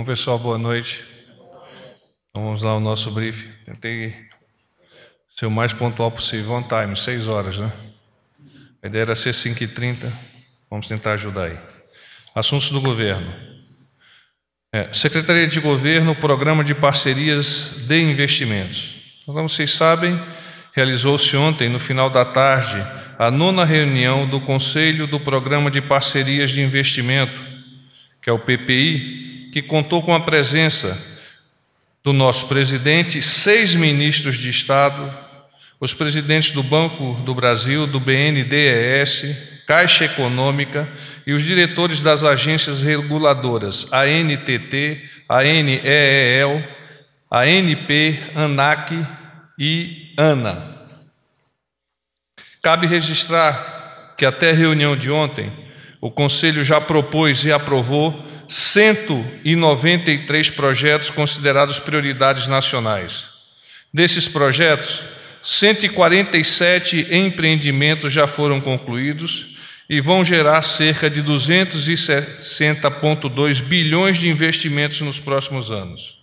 Bom, pessoal, boa noite. Vamos lá o nosso briefing. Tentei ser o mais pontual possível. On time, 6 horas, né? A ideia era ser 5h30. Vamos tentar ajudar aí. Assuntos do governo. É, Secretaria de Governo, Programa de Parcerias de Investimentos. Como vocês sabem, realizou-se ontem, no final da tarde, a nona reunião do Conselho do Programa de Parcerias de Investimento, que é o PPI, que contou com a presença do nosso presidente, seis ministros de Estado, os presidentes do Banco do Brasil, do BNDES, Caixa Econômica e os diretores das agências reguladoras ANTT, ANEEL, ANP, ANAC e ANA. Cabe registrar que até a reunião de ontem, o Conselho já propôs e aprovou 193 projetos considerados prioridades nacionais. Desses projetos, 147 empreendimentos já foram concluídos e vão gerar cerca de 260,2 bilhões de investimentos nos próximos anos.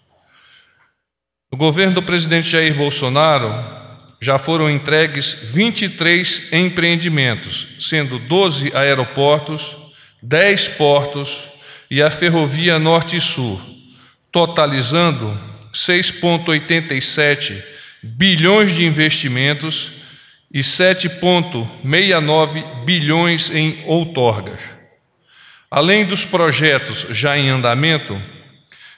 No governo do presidente Jair Bolsonaro, já foram entregues 23 empreendimentos, sendo 12 aeroportos, 10 portos, e a Ferrovia Norte e Sul, totalizando 6,87 bilhões de investimentos e 7,69 bilhões em outorgas. Além dos projetos já em andamento,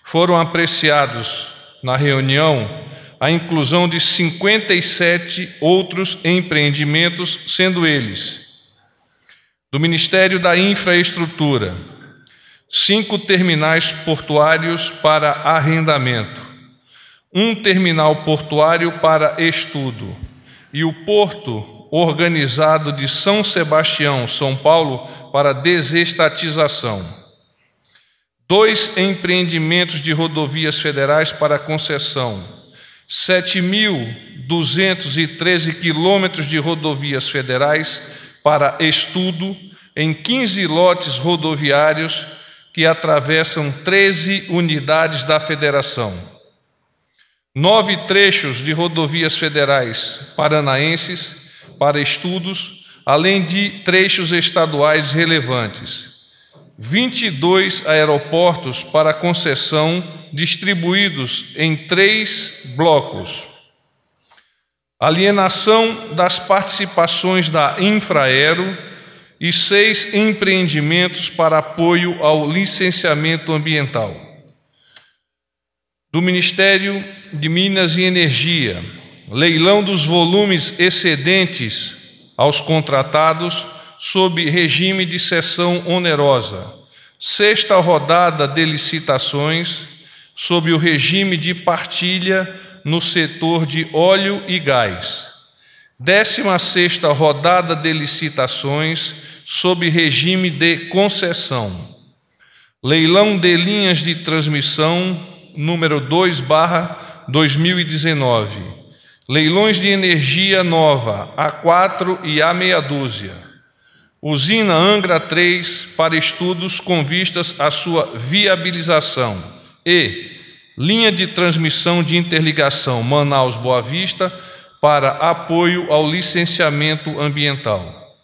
foram apreciados na reunião a inclusão de 57 outros empreendimentos, sendo eles do Ministério da Infraestrutura, cinco terminais portuários para arrendamento, um terminal portuário para estudo e o porto organizado de São Sebastião, São Paulo, para desestatização. Dois empreendimentos de rodovias federais para concessão. 7.213 quilômetros de rodovias federais para estudo em 15 lotes rodoviários que atravessam 13 unidades da federação. Nove trechos de rodovias federais paranaenses para estudos, além de trechos estaduais relevantes. 22 aeroportos para concessão distribuídos em três blocos. Alienação das participações da Infraero, e seis empreendimentos para apoio ao licenciamento ambiental. Do Ministério de Minas e Energia, leilão dos volumes excedentes aos contratados sob regime de cessão onerosa. Sexta rodada de licitações sob o regime de partilha no setor de óleo e gás. 16 sexta rodada de licitações sob regime de concessão. Leilão de linhas de transmissão número 2 barra 2019. Leilões de energia nova A4 e A6 dúzia. Usina Angra 3 para estudos com vistas à sua viabilização. E linha de transmissão de interligação Manaus Boa Vista para apoio ao licenciamento ambiental.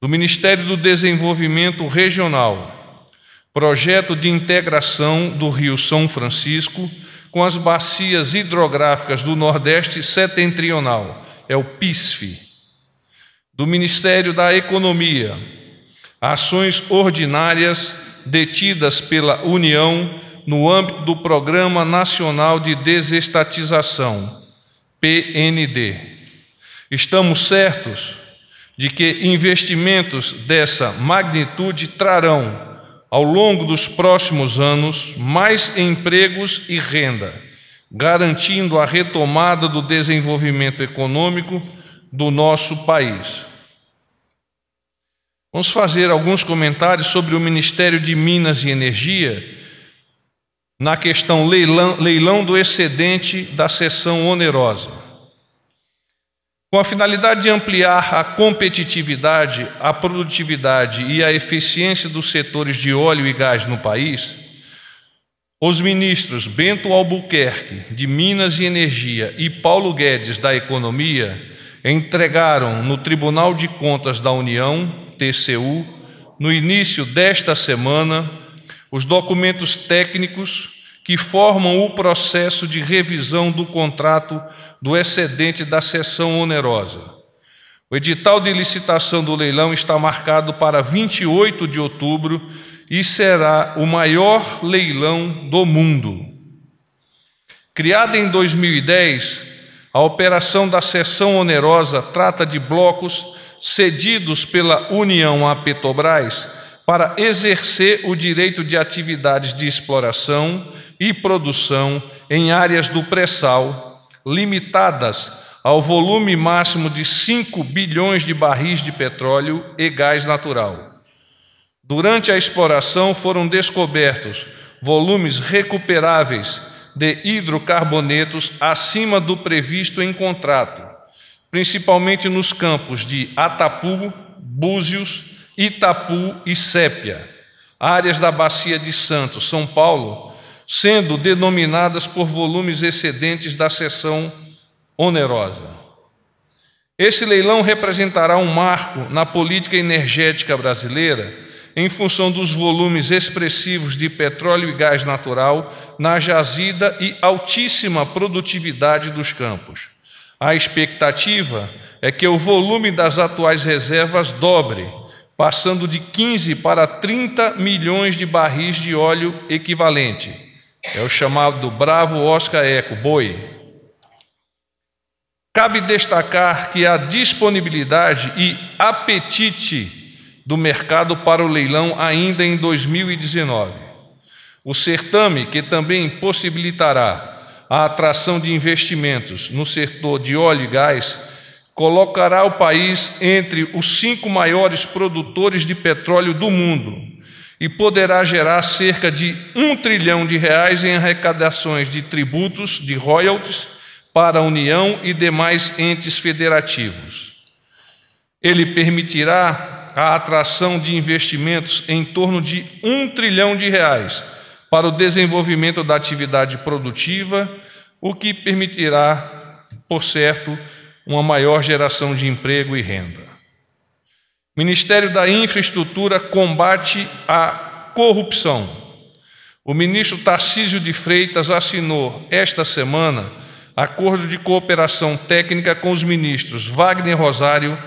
Do Ministério do Desenvolvimento Regional, projeto de integração do Rio São Francisco com as bacias hidrográficas do Nordeste Setentrional, é o PISF. Do Ministério da Economia, ações ordinárias detidas pela União no âmbito do Programa Nacional de Desestatização PND. Estamos certos de que investimentos dessa magnitude trarão, ao longo dos próximos anos, mais empregos e renda, garantindo a retomada do desenvolvimento econômico do nosso país. Vamos fazer alguns comentários sobre o Ministério de Minas e Energia na questão leilão, leilão do excedente da sessão onerosa. Com a finalidade de ampliar a competitividade, a produtividade e a eficiência dos setores de óleo e gás no país, os ministros Bento Albuquerque, de Minas e Energia, e Paulo Guedes, da Economia, entregaram no Tribunal de Contas da União, TCU, no início desta semana, os documentos técnicos que formam o processo de revisão do contrato do excedente da sessão onerosa. O edital de licitação do leilão está marcado para 28 de outubro e será o maior leilão do mundo. Criada em 2010, a operação da sessão onerosa trata de blocos cedidos pela União à Petrobras para exercer o direito de atividades de exploração e produção em áreas do pré-sal, limitadas ao volume máximo de 5 bilhões de barris de petróleo e gás natural. Durante a exploração foram descobertos volumes recuperáveis de hidrocarbonetos acima do previsto em contrato, principalmente nos campos de Atapu, Búzios, Itapu e Sépia, áreas da Bacia de Santos, São Paulo, sendo denominadas por volumes excedentes da seção onerosa. Esse leilão representará um marco na política energética brasileira em função dos volumes expressivos de petróleo e gás natural na jazida e altíssima produtividade dos campos. A expectativa é que o volume das atuais reservas dobre passando de 15 para 30 milhões de barris de óleo equivalente. É o chamado Bravo Oscar Eco, boi. Cabe destacar que a disponibilidade e apetite do mercado para o leilão ainda em 2019. O certame, que também possibilitará a atração de investimentos no setor de óleo e gás, colocará o país entre os cinco maiores produtores de petróleo do mundo e poderá gerar cerca de um trilhão de reais em arrecadações de tributos, de royalties, para a União e demais entes federativos. Ele permitirá a atração de investimentos em torno de um trilhão de reais para o desenvolvimento da atividade produtiva, o que permitirá, por certo, uma maior geração de emprego e renda. O Ministério da Infraestrutura combate a corrupção. O ministro Tarcísio de Freitas assinou esta semana acordo de cooperação técnica com os ministros Wagner Rosário,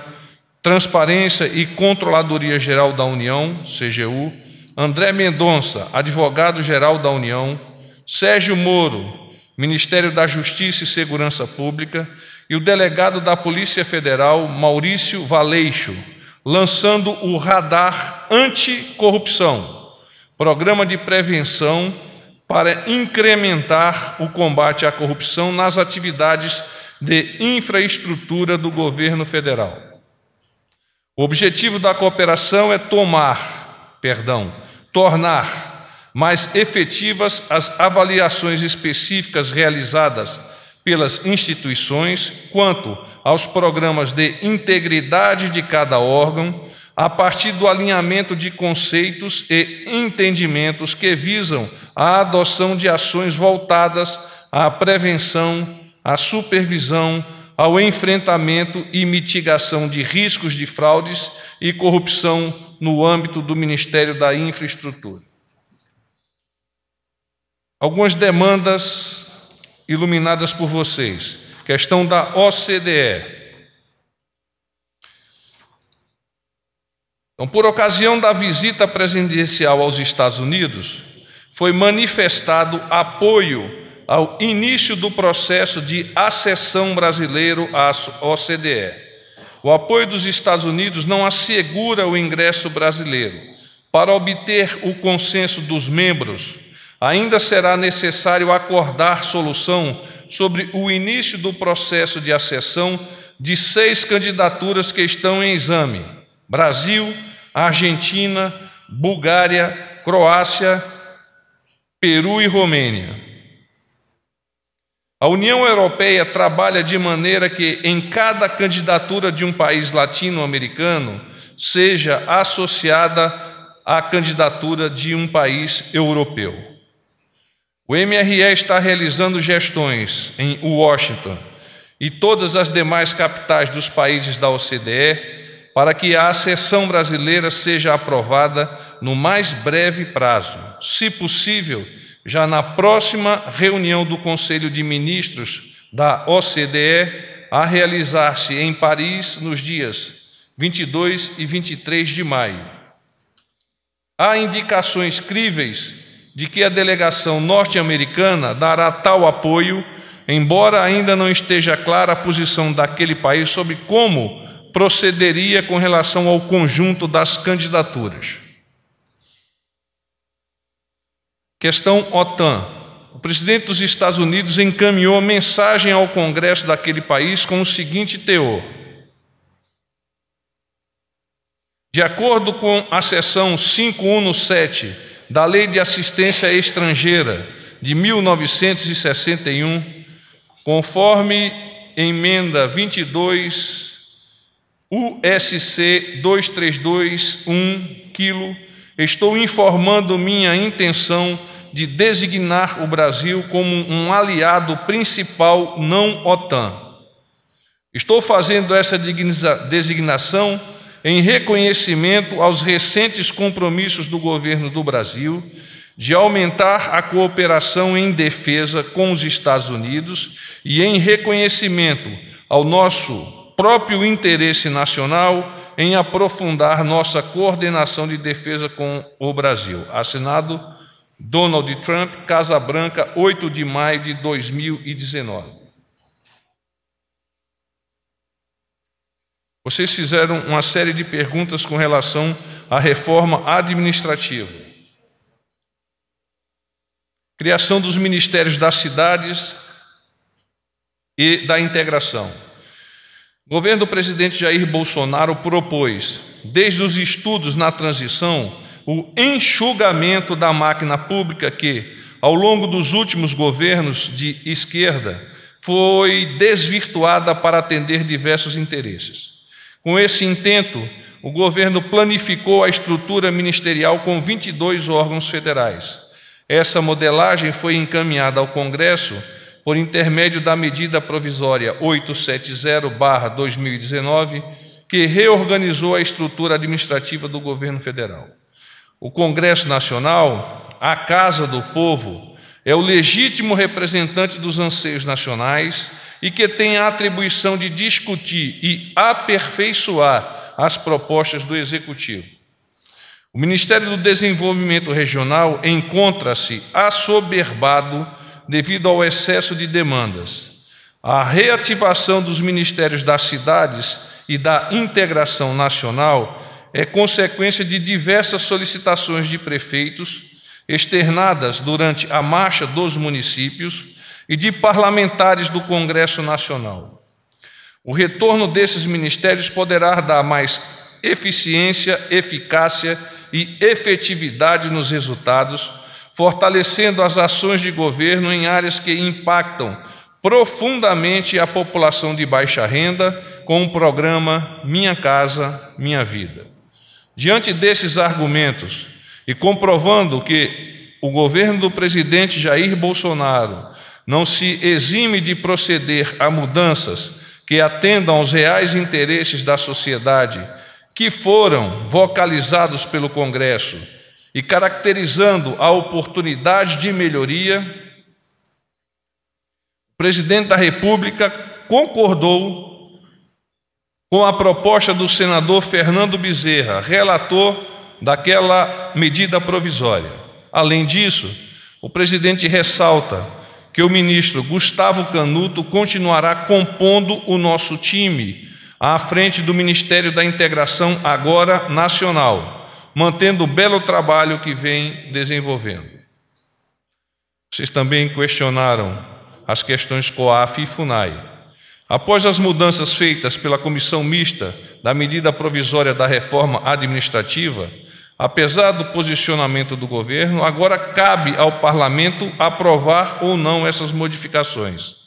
Transparência e Controladoria Geral da União, CGU, André Mendonça, advogado-geral da União, Sérgio Moro, Ministério da Justiça e Segurança Pública e o delegado da Polícia Federal, Maurício Valeixo, lançando o Radar Anticorrupção, programa de prevenção para incrementar o combate à corrupção nas atividades de infraestrutura do governo federal. O objetivo da cooperação é tomar, perdão, tornar mais efetivas as avaliações específicas realizadas pelas instituições quanto aos programas de integridade de cada órgão, a partir do alinhamento de conceitos e entendimentos que visam a adoção de ações voltadas à prevenção, à supervisão, ao enfrentamento e mitigação de riscos de fraudes e corrupção no âmbito do Ministério da Infraestrutura algumas demandas iluminadas por vocês. Questão da OCDE. Então, por ocasião da visita presidencial aos Estados Unidos, foi manifestado apoio ao início do processo de acessão brasileiro à OCDE. O apoio dos Estados Unidos não assegura o ingresso brasileiro. Para obter o consenso dos membros, Ainda será necessário acordar solução sobre o início do processo de acessão de seis candidaturas que estão em exame: Brasil, Argentina, Bulgária, Croácia, Peru e Romênia. A União Europeia trabalha de maneira que em cada candidatura de um país latino-americano seja associada à candidatura de um país europeu. O MRE está realizando gestões em Washington e todas as demais capitais dos países da OCDE para que a acessão brasileira seja aprovada no mais breve prazo, se possível, já na próxima reunião do Conselho de Ministros da OCDE, a realizar-se em Paris nos dias 22 e 23 de maio. Há indicações críveis de que a delegação norte-americana dará tal apoio, embora ainda não esteja clara a posição daquele país sobre como procederia com relação ao conjunto das candidaturas. Questão OTAN. O presidente dos Estados Unidos encaminhou mensagem ao Congresso daquele país com o seguinte teor: De acordo com a seção 517 da Lei de Assistência Estrangeira de 1961, conforme emenda 22 USC 2321 quilo, estou informando minha intenção de designar o Brasil como um aliado principal não OTAN. Estou fazendo essa designação em reconhecimento aos recentes compromissos do governo do Brasil de aumentar a cooperação em defesa com os Estados Unidos e em reconhecimento ao nosso próprio interesse nacional em aprofundar nossa coordenação de defesa com o Brasil. Assinado Donald Trump, Casa Branca, 8 de maio de 2019. Vocês fizeram uma série de perguntas com relação à reforma administrativa. Criação dos ministérios das cidades e da integração. O governo do presidente Jair Bolsonaro propôs, desde os estudos na transição, o enxugamento da máquina pública que, ao longo dos últimos governos de esquerda, foi desvirtuada para atender diversos interesses. Com esse intento, o governo planificou a estrutura ministerial com 22 órgãos federais. Essa modelagem foi encaminhada ao Congresso por intermédio da medida provisória 870-2019, que reorganizou a estrutura administrativa do governo federal. O Congresso Nacional, a Casa do Povo, é o legítimo representante dos anseios nacionais e que tem a atribuição de discutir e aperfeiçoar as propostas do Executivo. O Ministério do Desenvolvimento Regional encontra-se assoberbado devido ao excesso de demandas. A reativação dos ministérios das cidades e da integração nacional é consequência de diversas solicitações de prefeitos externadas durante a marcha dos municípios e de parlamentares do Congresso Nacional. O retorno desses ministérios poderá dar mais eficiência, eficácia e efetividade nos resultados, fortalecendo as ações de governo em áreas que impactam profundamente a população de baixa renda com o programa Minha Casa, Minha Vida. Diante desses argumentos e comprovando que o governo do presidente Jair Bolsonaro não se exime de proceder a mudanças que atendam aos reais interesses da sociedade, que foram vocalizados pelo Congresso e caracterizando a oportunidade de melhoria, o presidente da República concordou com a proposta do senador Fernando Bezerra, relator daquela medida provisória. Além disso, o presidente ressalta que o ministro Gustavo Canuto continuará compondo o nosso time à frente do Ministério da Integração, agora nacional, mantendo o belo trabalho que vem desenvolvendo. Vocês também questionaram as questões COAF e FUNAI. Após as mudanças feitas pela comissão mista da medida provisória da reforma administrativa, Apesar do posicionamento do governo, agora cabe ao parlamento aprovar ou não essas modificações.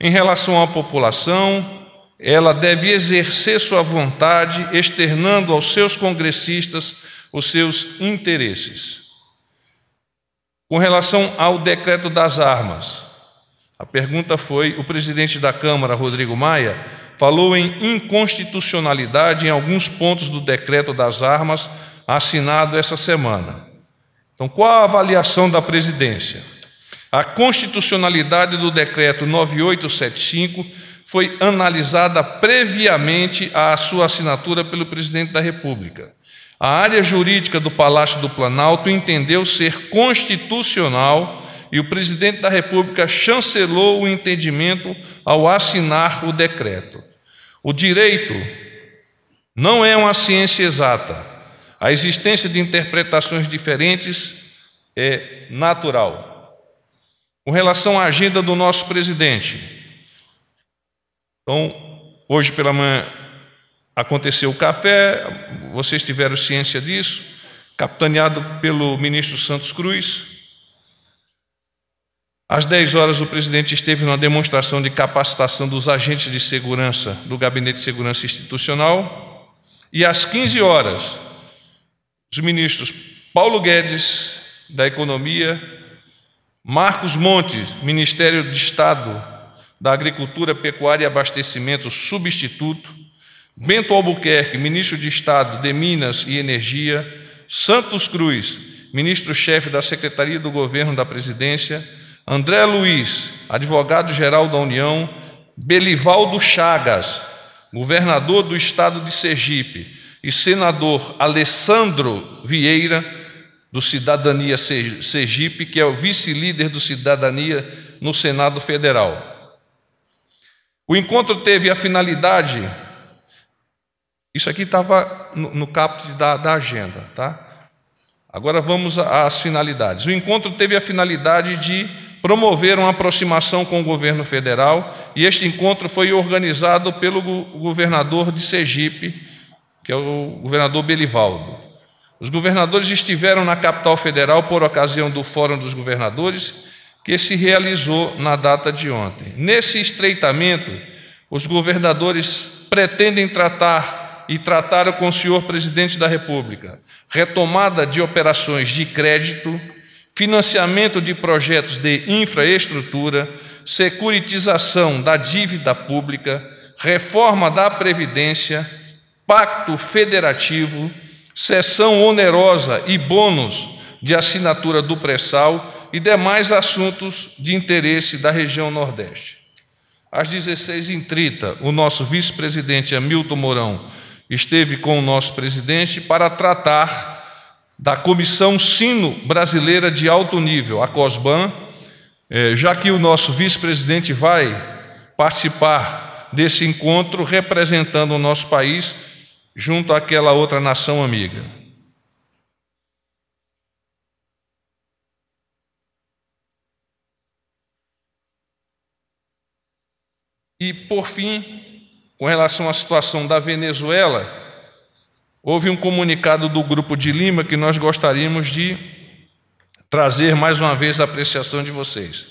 Em relação à população, ela deve exercer sua vontade, externando aos seus congressistas os seus interesses. Com relação ao decreto das armas, a pergunta foi: o presidente da Câmara, Rodrigo Maia, falou em inconstitucionalidade em alguns pontos do decreto das armas assinado essa semana. Então, qual a avaliação da presidência? A constitucionalidade do decreto 9875 foi analisada previamente à sua assinatura pelo presidente da República. A área jurídica do Palácio do Planalto entendeu ser constitucional e o presidente da República chancelou o entendimento ao assinar o decreto. O direito não é uma ciência exata. A existência de interpretações diferentes é natural. Com relação à agenda do nosso presidente, então, hoje pela manhã aconteceu o café, vocês tiveram ciência disso, capitaneado pelo ministro Santos Cruz. Às 10 horas, o presidente esteve numa demonstração de capacitação dos agentes de segurança do Gabinete de Segurança Institucional. E às 15 horas, os ministros Paulo Guedes, da Economia, Marcos Montes, Ministério de Estado da Agricultura, Pecuária e Abastecimento, substituto, Bento Albuquerque, ministro de Estado de Minas e Energia, Santos Cruz, ministro-chefe da Secretaria do Governo da Presidência, André Luiz, advogado-geral da União, Belivaldo Chagas, governador do estado de Sergipe, e senador Alessandro Vieira, do Cidadania Sergipe, que é o vice-líder do Cidadania no Senado Federal. O encontro teve a finalidade. Isso aqui estava no, no caput da, da agenda, tá? Agora vamos às finalidades. O encontro teve a finalidade de promover uma aproximação com o governo federal e este encontro foi organizado pelo governador de Sergipe, que é o governador Belivaldo. Os governadores estiveram na capital federal por ocasião do Fórum dos Governadores, que se realizou na data de ontem. Nesse estreitamento, os governadores pretendem tratar e trataram com o senhor presidente da República retomada de operações de crédito, financiamento de projetos de infraestrutura, securitização da dívida pública, reforma da Previdência pacto federativo, sessão onerosa e bônus de assinatura do pré-sal e demais assuntos de interesse da região Nordeste. Às 16h30, o nosso vice-presidente Hamilton Mourão esteve com o nosso presidente para tratar da Comissão Sino Brasileira de Alto Nível, a COSBAN, eh, já que o nosso vice-presidente vai participar desse encontro representando o nosso país junto àquela outra nação amiga. E, por fim, com relação à situação da Venezuela, houve um comunicado do Grupo de Lima que nós gostaríamos de trazer mais uma vez a apreciação de vocês.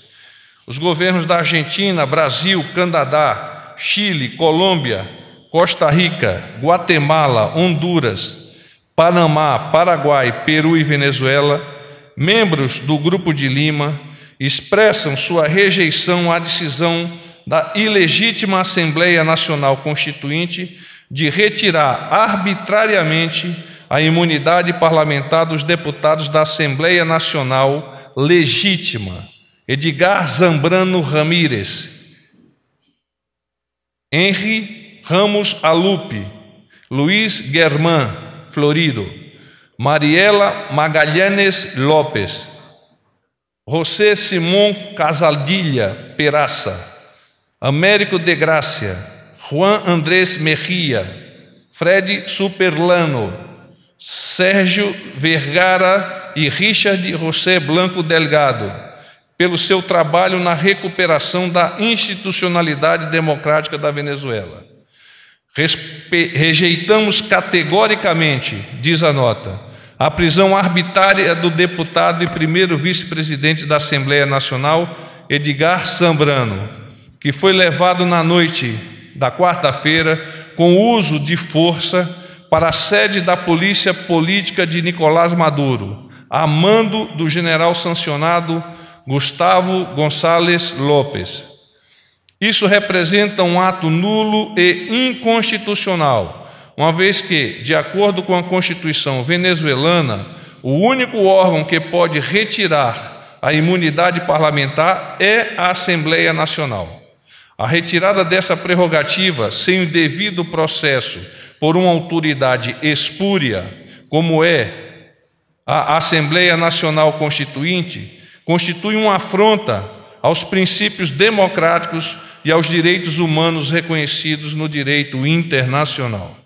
Os governos da Argentina, Brasil, Canadá, Chile, Colômbia, Costa Rica, Guatemala, Honduras, Panamá, Paraguai, Peru e Venezuela, membros do Grupo de Lima, expressam sua rejeição à decisão da ilegítima Assembleia Nacional Constituinte de retirar arbitrariamente a imunidade parlamentar dos deputados da Assembleia Nacional legítima, Edgar Zambrano Ramírez, Henry Ramos Alupe, Luiz Germán Florido, Mariela Magalhães Lopes, José Simão Casaldilha Peraça, Américo de Gracia, Juan Andrés Mejia, Fred Superlano, Sérgio Vergara e Richard José Blanco Delgado, pelo seu trabalho na recuperação da institucionalidade democrática da Venezuela. Rejeitamos categoricamente, diz a nota, a prisão arbitrária do deputado e primeiro vice-presidente da Assembleia Nacional, Edgar Sambrano, que foi levado na noite da quarta-feira com uso de força para a sede da Polícia Política de Nicolás Maduro, a mando do general sancionado Gustavo Gonçalves Lopes. Isso representa um ato nulo e inconstitucional, uma vez que, de acordo com a Constituição venezuelana, o único órgão que pode retirar a imunidade parlamentar é a Assembleia Nacional. A retirada dessa prerrogativa sem o devido processo por uma autoridade espúria, como é a Assembleia Nacional Constituinte, constitui uma afronta aos princípios democráticos e aos direitos humanos reconhecidos no direito internacional.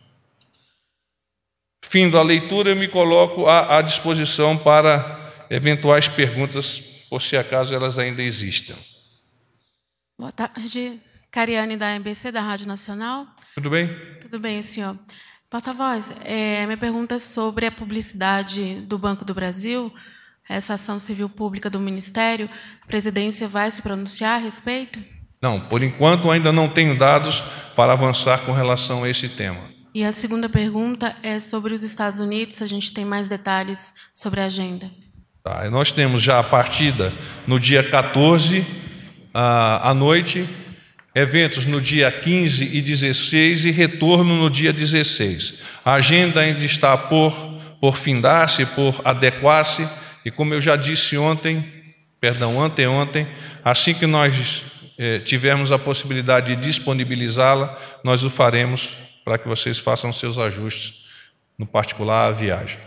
Fim da leitura, eu me coloco à, disposição para eventuais perguntas, por se acaso elas ainda existam. Boa tarde, Cariane da MBC, da Rádio Nacional. Tudo bem? Tudo bem, senhor. Porta-voz, é, minha pergunta é sobre a publicidade do Banco do Brasil essa ação civil pública do Ministério? A presidência vai se pronunciar a respeito? Não, por enquanto ainda não tenho dados para avançar com relação a esse tema. E a segunda pergunta é sobre os Estados Unidos. A gente tem mais detalhes sobre a agenda. Tá, nós temos já a partida no dia 14 à noite, eventos no dia 15 e 16 e retorno no dia 16. A agenda ainda está por, por findar-se, por adequar-se e como eu já disse ontem, perdão, anteontem, assim que nós eh, tivermos a possibilidade de disponibilizá-la, nós o faremos para que vocês façam seus ajustes, no particular à viagem.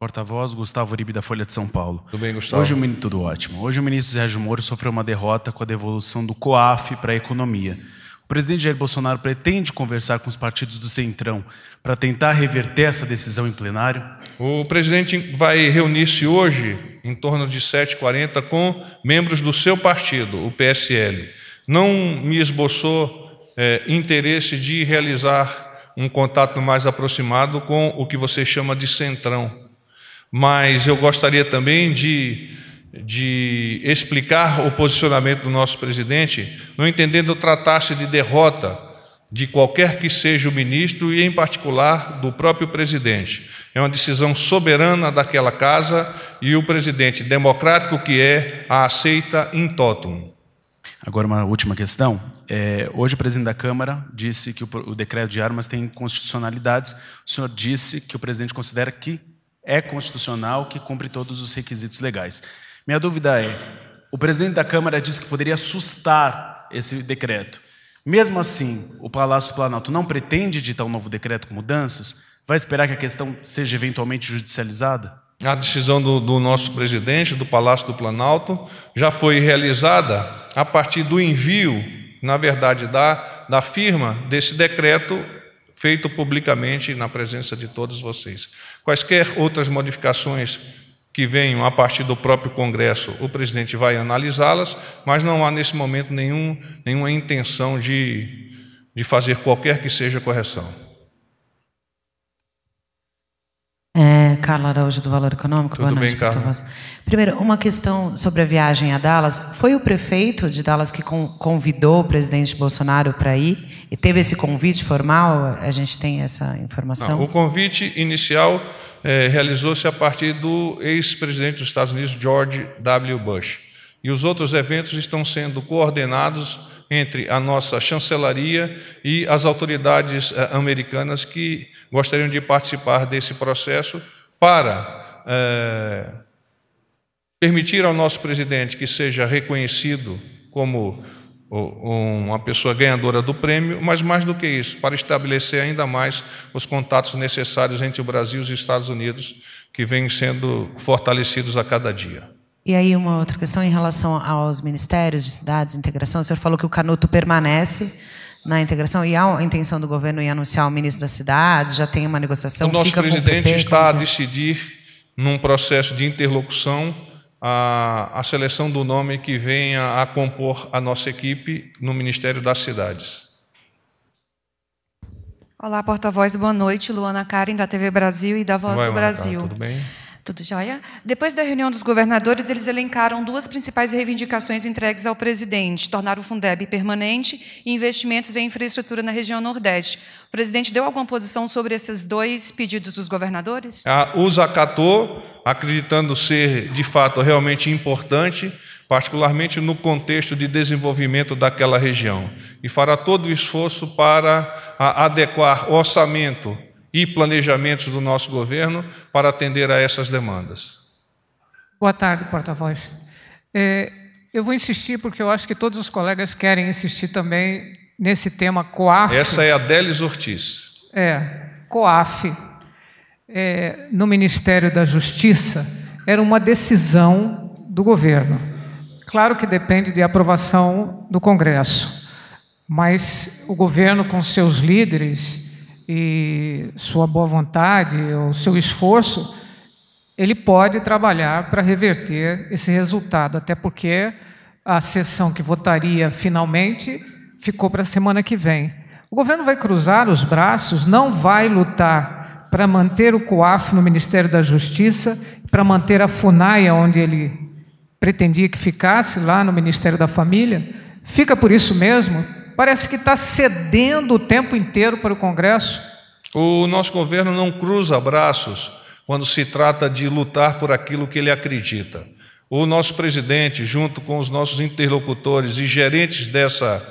Porta-voz Gustavo Uribe da Folha de São Paulo. Tudo bem, Gustavo? Hoje o ministro, tudo ótimo. Hoje o ministro Sérgio Moro sofreu uma derrota com a devolução do COAF para a economia. O presidente Jair Bolsonaro pretende conversar com os partidos do Centrão para tentar reverter essa decisão em plenário? O presidente vai reunir-se hoje, em torno de 7h40, com membros do seu partido, o PSL. Não me esboçou é, interesse de realizar um contato mais aproximado com o que você chama de Centrão. Mas eu gostaria também de de explicar o posicionamento do nosso presidente, não entendendo tratar-se de derrota de qualquer que seja o ministro e, em particular, do próprio presidente. É uma decisão soberana daquela casa e o presidente democrático que é a aceita in totum. Agora, uma última questão. É, hoje, o presidente da Câmara disse que o, o decreto de armas tem constitucionalidades. O senhor disse que o presidente considera que é constitucional, que cumpre todos os requisitos legais. Minha dúvida é: o presidente da Câmara disse que poderia assustar esse decreto. Mesmo assim, o Palácio Planalto não pretende editar um novo decreto com mudanças? Vai esperar que a questão seja eventualmente judicializada? A decisão do, do nosso presidente do Palácio do Planalto já foi realizada a partir do envio, na verdade, da, da firma desse decreto feito publicamente na presença de todos vocês. Quaisquer outras modificações que venham a partir do próprio Congresso, o presidente vai analisá-las, mas não há nesse momento nenhum, nenhuma intenção de, de fazer qualquer que seja correção. É, Carla Araújo, do Valor Econômico. Tudo Boa noite, bem, Carla? Primeiro, uma questão sobre a viagem a Dallas. Foi o prefeito de Dallas que convidou o presidente Bolsonaro para ir? E teve esse convite formal? A gente tem essa informação? Não, o convite inicial é, realizou-se a partir do ex-presidente dos Estados Unidos, George W. Bush. E os outros eventos estão sendo coordenados entre a nossa chancelaria e as autoridades é, americanas que gostariam de participar desse processo para é, permitir ao nosso presidente que seja reconhecido como uma pessoa ganhadora do prêmio, mas mais do que isso, para estabelecer ainda mais os contatos necessários entre o Brasil e os Estados Unidos, que vêm sendo fortalecidos a cada dia. E aí, uma outra questão em relação aos ministérios de cidades, integração. O senhor falou que o Canuto permanece na integração e há a intenção do governo em anunciar o ministro das cidades, já tem uma negociação. O nosso presidente o PP, está a é? decidir, num processo de interlocução, a, a seleção do nome que venha a compor a nossa equipe no Ministério das Cidades. Olá, porta-voz, boa noite. Luana Karen, da TV Brasil e da Voz Vai, do Brasil. Cara, tudo bem? Tudo jóia? Depois da reunião dos governadores, eles elencaram duas principais reivindicações entregues ao presidente: tornar o Fundeb permanente e investimentos em infraestrutura na região Nordeste. O presidente deu alguma posição sobre esses dois pedidos dos governadores? A USA acatou, acreditando ser de fato realmente importante, particularmente no contexto de desenvolvimento daquela região, e fará todo o esforço para adequar orçamento e planejamentos do nosso governo para atender a essas demandas. Boa tarde, porta-voz. É, eu vou insistir porque eu acho que todos os colegas querem insistir também nesse tema COAF. Essa é a Délis Ortiz. É, COAF. É, no Ministério da Justiça era uma decisão do governo. Claro que depende de aprovação do Congresso, mas o governo, com seus líderes, e sua boa vontade, o seu esforço, ele pode trabalhar para reverter esse resultado, até porque a sessão que votaria finalmente ficou para a semana que vem. O governo vai cruzar os braços, não vai lutar para manter o COAF no Ministério da Justiça, para manter a FUNAI, onde ele pretendia que ficasse, lá no Ministério da Família. Fica por isso mesmo, parece que está cedendo o tempo inteiro para o Congresso. O nosso governo não cruza braços quando se trata de lutar por aquilo que ele acredita. O nosso presidente, junto com os nossos interlocutores e gerentes dessa,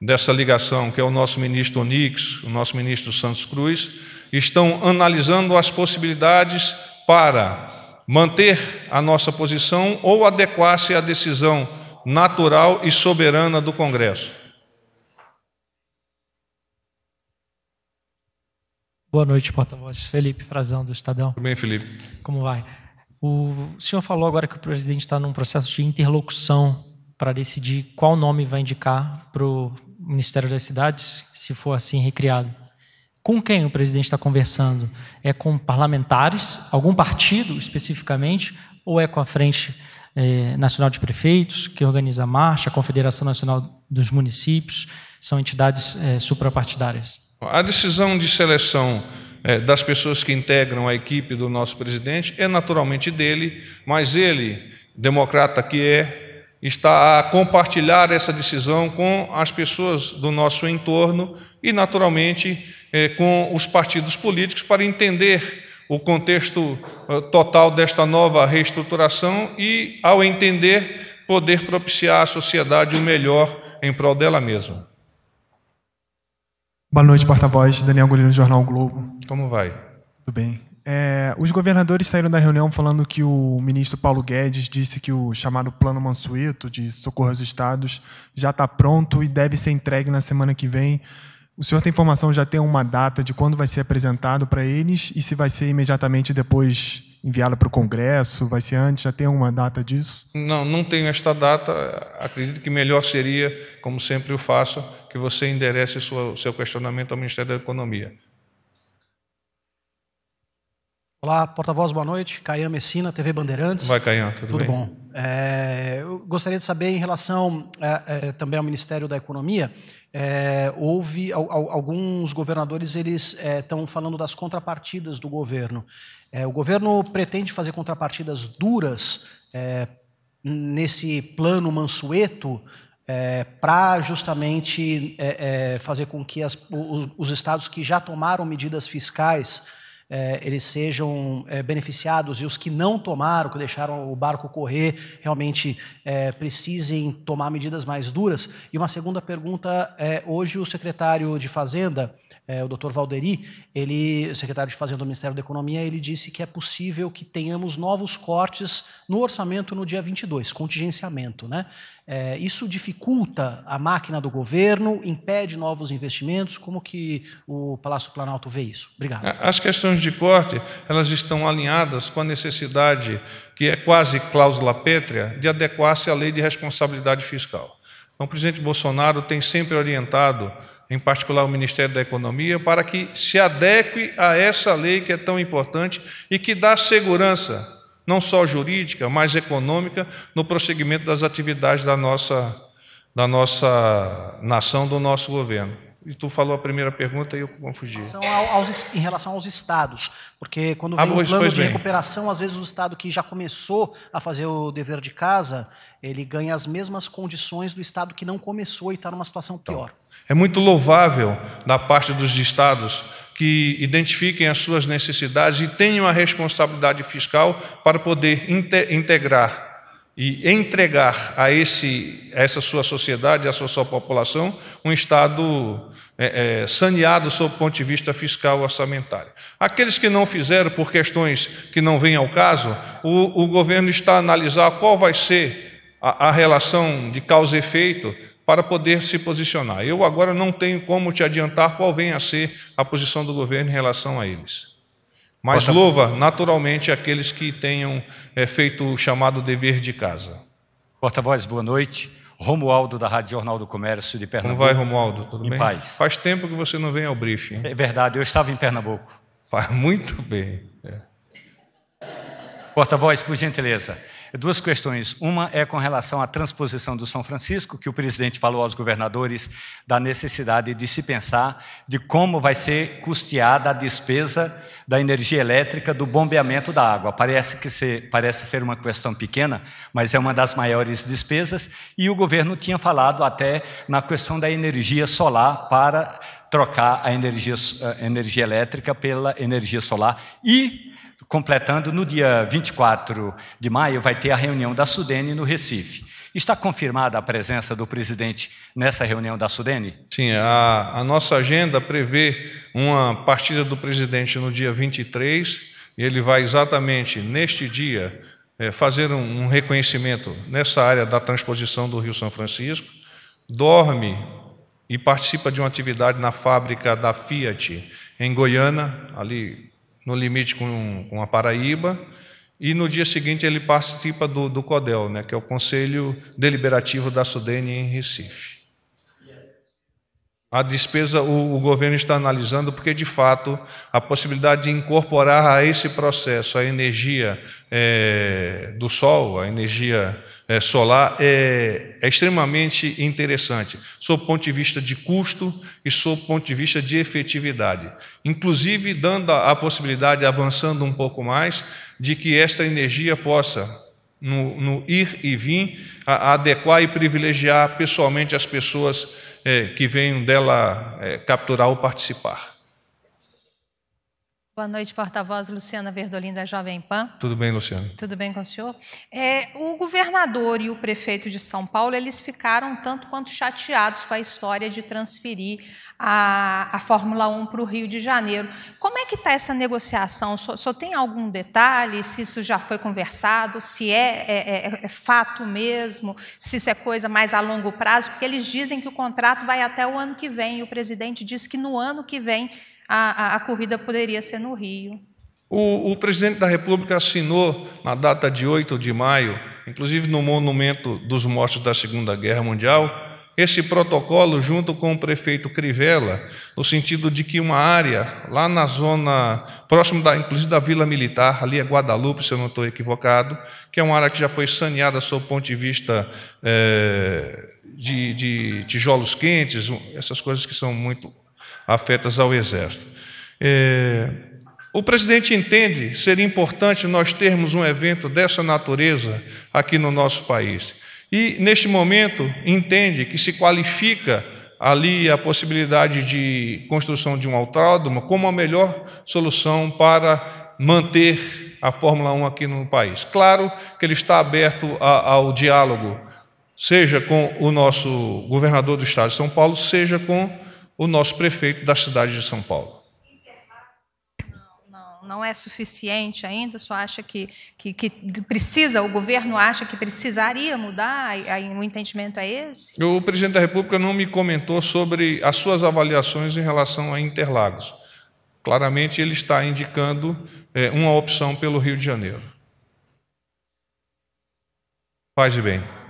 dessa ligação, que é o nosso ministro Onix, o nosso ministro Santos Cruz, estão analisando as possibilidades para manter a nossa posição ou adequar-se à decisão natural e soberana do Congresso. Boa noite, porta-voz. Felipe Frazão, do Estadão. Tudo bem, Felipe? Como vai? O senhor falou agora que o presidente está num processo de interlocução para decidir qual nome vai indicar para o Ministério das Cidades, se for assim recriado. Com quem o presidente está conversando? É com parlamentares, algum partido especificamente, ou é com a Frente eh, Nacional de Prefeitos, que organiza a marcha, a Confederação Nacional dos Municípios, são entidades eh, suprapartidárias? A decisão de seleção é, das pessoas que integram a equipe do nosso presidente é naturalmente dele, mas ele, democrata que é, está a compartilhar essa decisão com as pessoas do nosso entorno e, naturalmente, é, com os partidos políticos para entender o contexto é, total desta nova reestruturação e, ao entender, poder propiciar à sociedade o melhor em prol dela mesma. Boa noite, porta-voz. Daniel Golino, do Jornal Globo. Como vai? Tudo bem. É, os governadores saíram da reunião falando que o ministro Paulo Guedes disse que o chamado Plano Mansueto de socorro aos estados já está pronto e deve ser entregue na semana que vem. O senhor tem informação, já tem uma data de quando vai ser apresentado para eles e se vai ser imediatamente depois enviada para o Congresso? Vai ser antes? Já tem uma data disso? Não, não tenho esta data. Acredito que melhor seria, como sempre eu faço, que você enderece o seu questionamento ao Ministério da Economia. Olá, porta-voz, boa noite. Caian Messina, TV Bandeirantes. Vai, Caian, tudo, tudo bem? bom. É, eu gostaria de saber, em relação é, é, também ao Ministério da Economia, é, houve alguns governadores eles estão é, falando das contrapartidas do governo. É, o governo pretende fazer contrapartidas duras nesse plano Mansueto é, para justamente fazer com que as, os, os estados que já tomaram medidas fiscais é, eles sejam é, beneficiados e os que não tomaram, que deixaram o barco correr, realmente é, precisem tomar medidas mais duras? E uma segunda pergunta, é, hoje o secretário de Fazenda, é, o doutor Valderi, ele, o secretário de Fazenda do Ministério da Economia, ele disse que é possível que tenhamos novos cortes no orçamento no dia 22, contingenciamento. Né? É, isso dificulta a máquina do governo, impede novos investimentos. Como que o Palácio Planalto vê isso? Obrigado. É, as questões de corte elas estão alinhadas com a necessidade, que é quase cláusula pétrea, de adequar-se à lei de responsabilidade fiscal. Então, o presidente Bolsonaro tem sempre orientado, em particular o Ministério da Economia, para que se adeque a essa lei que é tão importante e que dá segurança não só jurídica, mas econômica, no prosseguimento das atividades da nossa, da nossa nação, do nosso governo. E tu falou a primeira pergunta e eu confundi. Em relação aos estados, porque quando ah, vem ah, pois, plano de bem. recuperação, às vezes o estado que já começou a fazer o dever de casa, ele ganha as mesmas condições do estado que não começou e está numa situação então, pior. Então, é muito louvável da parte dos estados que identifiquem as suas necessidades e tenham a responsabilidade fiscal para poder integrar e entregar a, esse, a essa sua sociedade, a sua, sua população, um Estado é, é, saneado sob o ponto de vista fiscal e orçamentário. Aqueles que não fizeram por questões que não vêm ao caso, o, o governo está a analisar qual vai ser a, a relação de causa e efeito para poder se posicionar. Eu agora não tenho como te adiantar qual vem a ser a posição do governo em relação a eles. Mas louva, naturalmente, aqueles que tenham é, feito o chamado dever de casa. Porta-voz, boa noite. Romualdo, da Rádio Jornal do Comércio de Pernambuco. Como vai, Romualdo? Tudo em bem? paz. Faz tempo que você não vem ao briefing. É verdade, eu estava em Pernambuco. Faz muito bem. É. Porta-voz, por gentileza duas questões. Uma é com relação à transposição do São Francisco, que o presidente falou aos governadores da necessidade de se pensar de como vai ser custeada a despesa da energia elétrica do bombeamento da água. Parece que ser, parece ser uma questão pequena, mas é uma das maiores despesas. E o governo tinha falado até na questão da energia solar para trocar a energia, a eh, energia elétrica pela energia solar e Completando, no dia 24 de maio, vai ter a reunião da Sudene no Recife. Está confirmada a presença do presidente nessa reunião da Sudene? Sim, a, a nossa agenda prevê uma partida do presidente no dia 23, e ele vai exatamente neste dia é, fazer um, um reconhecimento nessa área da transposição do Rio São Francisco, dorme e participa de uma atividade na fábrica da Fiat, em Goiânia, ali no limite com, com a Paraíba, e no dia seguinte ele participa do, do CODEL, né, que é o Conselho Deliberativo da Sudene em Recife. A despesa o, o governo está analisando porque, de fato, a possibilidade de incorporar a esse processo a energia é, do sol, a energia é, solar, é, é extremamente interessante, sob o ponto de vista de custo e sob o ponto de vista de efetividade. Inclusive, dando a, a possibilidade, avançando um pouco mais, de que esta energia possa no, no, ir e vir, a, a adequar e privilegiar pessoalmente as pessoas é, que venham dela é, capturar ou participar. Boa noite, porta-voz Luciana Verdolim, da Jovem Pan. Tudo bem, Luciana? Tudo bem com o senhor? É, o governador e o prefeito de São Paulo, eles ficaram tanto quanto chateados com a história de transferir a, a Fórmula 1 para o Rio de Janeiro. Como é que está essa negociação? Só, só, tem algum detalhe? Se isso já foi conversado? Se é, é, é, é, fato mesmo? Se isso é coisa mais a longo prazo? Porque eles dizem que o contrato vai até o ano que vem e o presidente disse que no ano que vem a, a, a corrida poderia ser no Rio. O, o, presidente da República assinou, na data de 8 de maio, inclusive no Monumento dos Mortos da Segunda Guerra Mundial, esse protocolo junto com o prefeito Crivella, no sentido de que uma área lá na zona próximo da inclusive da Vila Militar, ali é Guadalupe, se eu não estou equivocado, que é uma área que já foi saneada sob o ponto de vista é, de, de tijolos quentes, essas coisas que são muito afetas ao exército. É, o presidente entende ser importante nós termos um evento dessa natureza aqui no nosso país. E neste momento entende que se qualifica ali a possibilidade de construção de um autódromo como a melhor solução para manter a Fórmula 1 aqui no país. Claro que ele está aberto a, ao diálogo, seja com o nosso governador do estado de São Paulo, seja com o nosso prefeito da cidade de São Paulo não é suficiente ainda, só acha que, que, que precisa, o governo acha que precisaria mudar, o entendimento é esse? O presidente da República não me comentou sobre as suas avaliações em relação a Interlagos. Claramente ele está indicando é, uma opção pelo Rio de Janeiro. Faz bem.